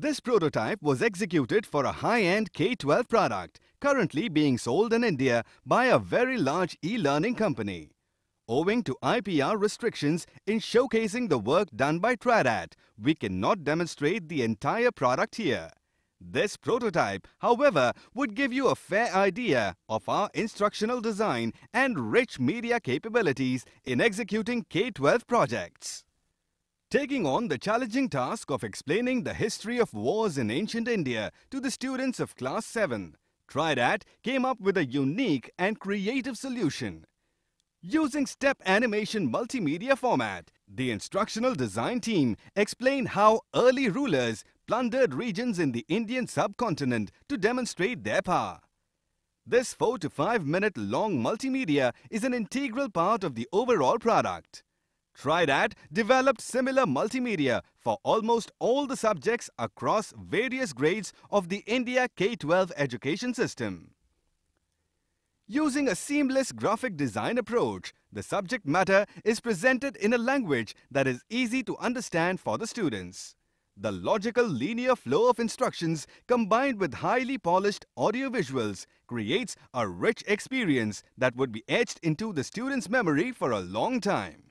This prototype was executed for a high-end K-12 product currently being sold in India by a very large e-learning company. Owing to IPR restrictions in showcasing the work done by Tradat, we cannot demonstrate the entire product here. This prototype, however, would give you a fair idea of our instructional design and rich media capabilities in executing K-12 projects taking on the challenging task of explaining the history of wars in ancient India to the students of class 7. Triad came up with a unique and creative solution. Using step animation multimedia format, the instructional design team explained how early rulers plundered regions in the Indian subcontinent to demonstrate their power. This 4 to 5 minute long multimedia is an integral part of the overall product. TriDat developed similar multimedia for almost all the subjects across various grades of the India K-12 education system. Using a seamless graphic design approach, the subject matter is presented in a language that is easy to understand for the students. The logical linear flow of instructions combined with highly polished audio visuals, creates a rich experience that would be etched into the student's memory for a long time.